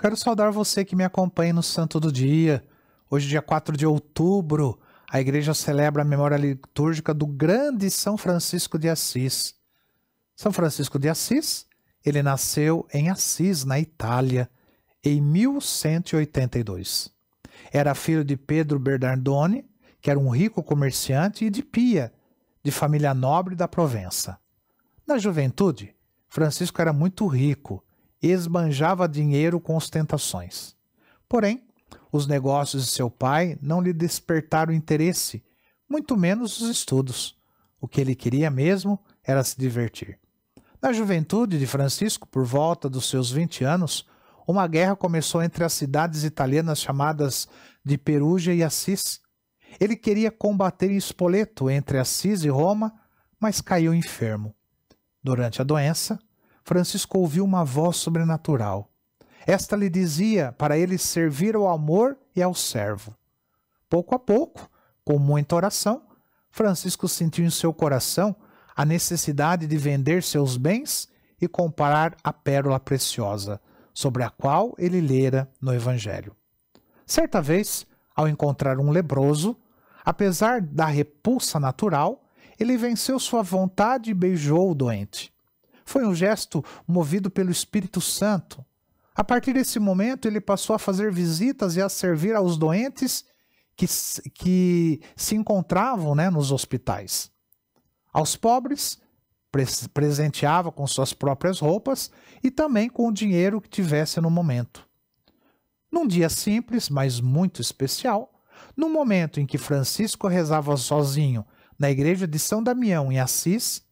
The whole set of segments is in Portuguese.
Quero saudar você que me acompanha no Santo do Dia. Hoje, dia 4 de outubro, a igreja celebra a memória litúrgica do grande São Francisco de Assis. São Francisco de Assis, ele nasceu em Assis, na Itália, em 1182. Era filho de Pedro Bernardone, que era um rico comerciante, e de Pia, de família nobre da Provença. Na juventude, Francisco era muito rico esbanjava dinheiro com ostentações. Porém, os negócios de seu pai não lhe despertaram interesse, muito menos os estudos. O que ele queria mesmo era se divertir. Na juventude de Francisco, por volta dos seus 20 anos, uma guerra começou entre as cidades italianas chamadas de Perugia e Assis. Ele queria combater em Spoleto entre Assis e Roma, mas caiu enfermo. Durante a doença, Francisco ouviu uma voz sobrenatural. Esta lhe dizia para ele servir ao amor e ao servo. Pouco a pouco, com muita oração, Francisco sentiu em seu coração a necessidade de vender seus bens e comprar a pérola preciosa, sobre a qual ele lera no Evangelho. Certa vez, ao encontrar um leproso, apesar da repulsa natural, ele venceu sua vontade e beijou o doente. Foi um gesto movido pelo Espírito Santo. A partir desse momento, ele passou a fazer visitas e a servir aos doentes que, que se encontravam né, nos hospitais. Aos pobres, presenteava com suas próprias roupas e também com o dinheiro que tivesse no momento. Num dia simples, mas muito especial, no momento em que Francisco rezava sozinho na igreja de São Damião em Assis,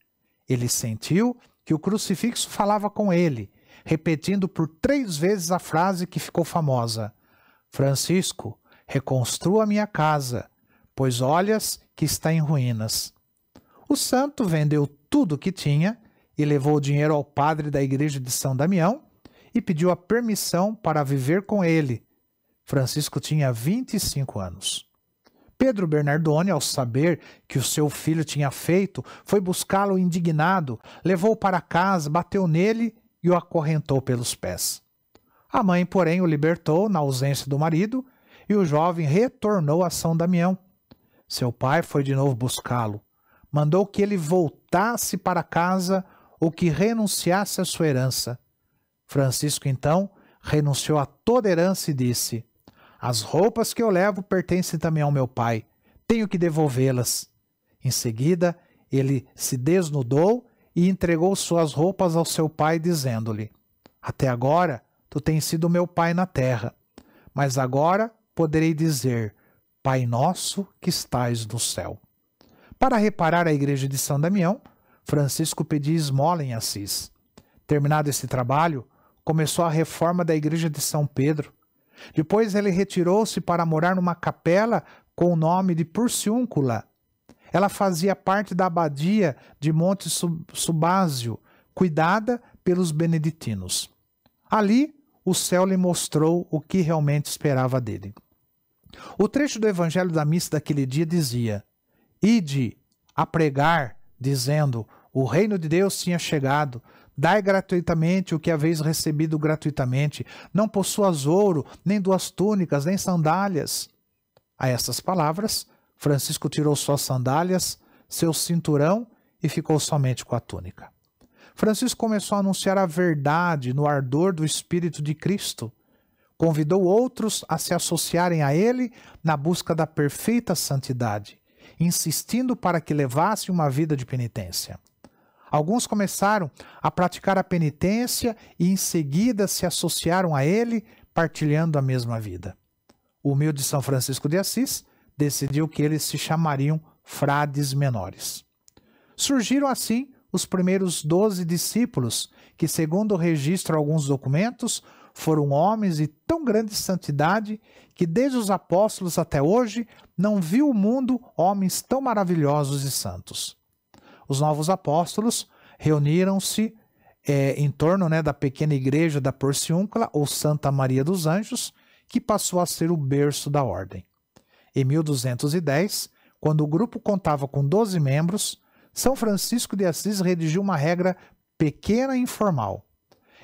ele sentiu que o crucifixo falava com ele, repetindo por três vezes a frase que ficou famosa: Francisco, reconstrua minha casa, pois olhas que está em ruínas. O santo vendeu tudo o que tinha e levou o dinheiro ao padre da igreja de São Damião e pediu a permissão para viver com ele. Francisco tinha 25 anos. Pedro Bernardone, ao saber que o seu filho tinha feito, foi buscá-lo indignado, levou para casa, bateu nele e o acorrentou pelos pés. A mãe, porém, o libertou na ausência do marido e o jovem retornou a São Damião. Seu pai foi de novo buscá-lo. Mandou que ele voltasse para casa ou que renunciasse à sua herança. Francisco, então, renunciou a toda herança e disse: as roupas que eu levo pertencem também ao meu pai. Tenho que devolvê-las. Em seguida, ele se desnudou e entregou suas roupas ao seu pai, dizendo-lhe: Até agora tu tens sido meu pai na terra, mas agora poderei dizer: Pai nosso que estais no céu. Para reparar a igreja de São Damião, Francisco pediu esmola em Assis. Terminado esse trabalho, começou a reforma da igreja de São Pedro, depois ele retirou-se para morar numa capela com o nome de Porciúncula. Ela fazia parte da abadia de Monte Subásio, cuidada pelos beneditinos. Ali, o céu lhe mostrou o que realmente esperava dele. O trecho do evangelho da missa daquele dia dizia: Ide a pregar, dizendo: O reino de Deus tinha chegado, Dai gratuitamente o que haveis recebido gratuitamente. Não possuas ouro, nem duas túnicas, nem sandálias. A estas palavras, Francisco tirou suas sandálias, seu cinturão e ficou somente com a túnica. Francisco começou a anunciar a verdade no ardor do Espírito de Cristo. Convidou outros a se associarem a ele na busca da perfeita santidade, insistindo para que levasse uma vida de penitência. Alguns começaram a praticar a penitência e em seguida se associaram a ele, partilhando a mesma vida. O humilde São Francisco de Assis decidiu que eles se chamariam frades menores. Surgiram assim os primeiros doze discípulos, que, segundo registro alguns documentos, foram homens de tão grande santidade que, desde os apóstolos até hoje, não viu o mundo homens tão maravilhosos e santos os novos apóstolos reuniram-se é, em torno né, da pequena igreja da Porciúncula, ou Santa Maria dos Anjos, que passou a ser o berço da ordem. Em 1210, quando o grupo contava com 12 membros, São Francisco de Assis redigiu uma regra pequena e informal.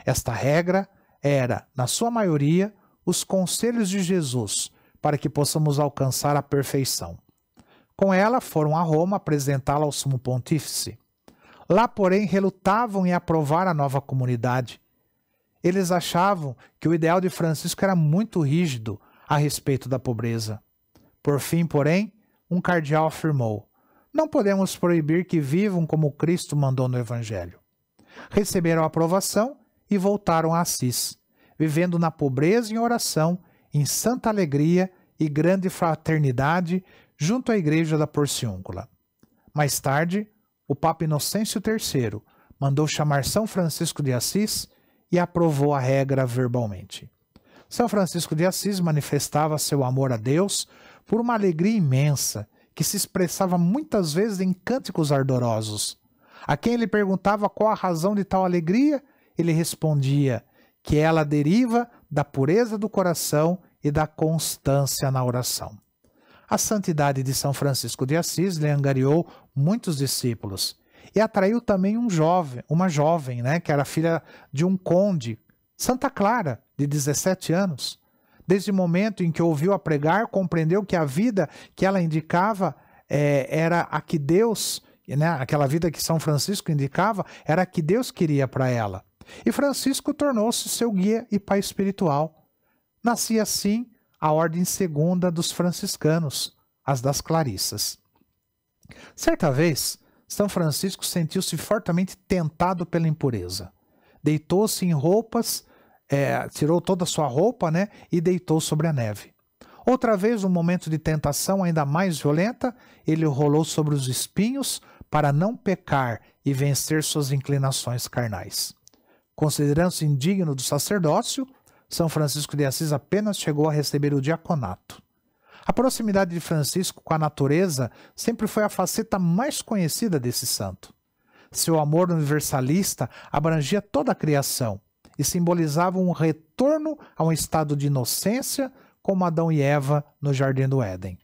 Esta regra era, na sua maioria, os conselhos de Jesus para que possamos alcançar a perfeição. Com ela foram a Roma apresentá-la ao sumo pontífice. Lá, porém, relutavam em aprovar a nova comunidade. Eles achavam que o ideal de Francisco era muito rígido a respeito da pobreza. Por fim, porém, um cardeal afirmou: Não podemos proibir que vivam como Cristo mandou no Evangelho. Receberam a aprovação e voltaram a Assis, vivendo na pobreza em oração, em santa alegria e grande fraternidade, junto à igreja da Porciúncula. Mais tarde, o Papa Inocêncio III mandou chamar São Francisco de Assis e aprovou a regra verbalmente. São Francisco de Assis manifestava seu amor a Deus por uma alegria imensa que se expressava muitas vezes em cânticos ardorosos. A quem lhe perguntava qual a razão de tal alegria, ele respondia que ela deriva da pureza do coração e da constância na oração. A santidade de São Francisco de Assis lhe angariou muitos discípulos e atraiu também um jovem, uma jovem, né, que era filha de um conde, Santa Clara, de 17 anos. Desde o momento em que ouviu a pregar, compreendeu que a vida que ela indicava é, era a que Deus, né, aquela vida que São Francisco indicava, era a que Deus queria para ela. E Francisco tornou-se seu guia e pai espiritual. Nascia assim a ordem segunda dos franciscanos, as das Clarissas. Certa vez, São Francisco sentiu-se fortemente tentado pela impureza. Deitou-se em roupas, é, tirou toda a sua roupa né, e deitou sobre a neve. Outra vez, um momento de tentação ainda mais violenta, ele rolou sobre os espinhos para não pecar e vencer suas inclinações carnais. Considerando-se indigno do sacerdócio, são Francisco de Assis apenas chegou a receber o diaconato. A proximidade de Francisco com a natureza sempre foi a faceta mais conhecida desse santo. Seu amor universalista abrangia toda a criação e simbolizava um retorno a um estado de inocência, como Adão e Eva no Jardim do Éden.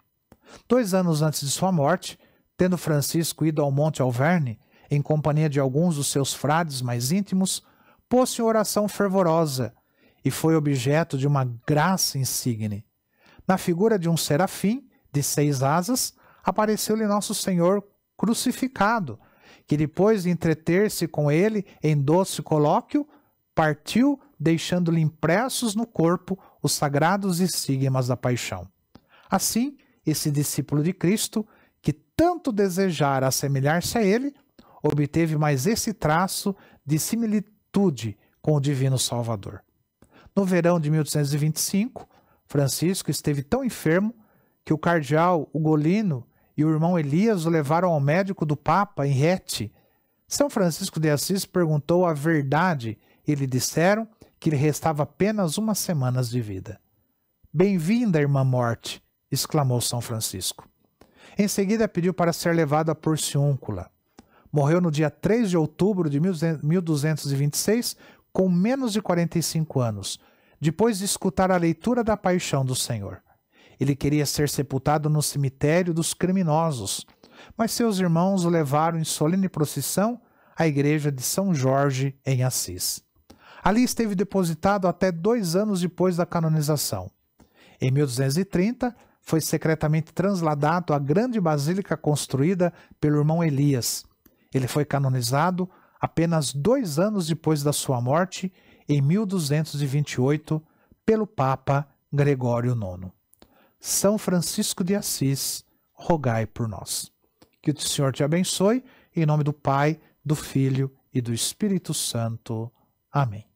Dois anos antes de sua morte, tendo Francisco ido ao Monte Alverne, em companhia de alguns dos seus frades mais íntimos, pôs-se em oração fervorosa e foi objeto de uma graça insigne. Na figura de um serafim de seis asas, apareceu-lhe Nosso Senhor crucificado, que depois de entreter-se com ele em doce colóquio, partiu, deixando-lhe impressos no corpo os sagrados estigmas da paixão. Assim, esse discípulo de Cristo, que tanto desejara assemelhar-se a ele, obteve mais esse traço de similitude com o Divino Salvador. No verão de 1825, Francisco esteve tão enfermo que o cardeal Ugolino e o irmão Elias o levaram ao médico do Papa em Rete. São Francisco de Assis perguntou a verdade e lhe disseram que lhe restava apenas umas semanas de vida. Bem-vinda, irmã Morte! exclamou São Francisco. Em seguida pediu para ser levado a Porciúncula. Morreu no dia 3 de outubro de 1226 com menos de 45 anos, depois de escutar a leitura da paixão do Senhor. Ele queria ser sepultado no cemitério dos criminosos, mas seus irmãos o levaram em solene procissão à igreja de São Jorge, em Assis. Ali esteve depositado até dois anos depois da canonização. Em 1230, foi secretamente transladado à grande basílica construída pelo irmão Elias. Ele foi canonizado apenas dois anos depois da sua morte, em 1228, pelo Papa Gregório IX. São Francisco de Assis, rogai por nós. Que o Senhor te abençoe, em nome do Pai, do Filho e do Espírito Santo. Amém.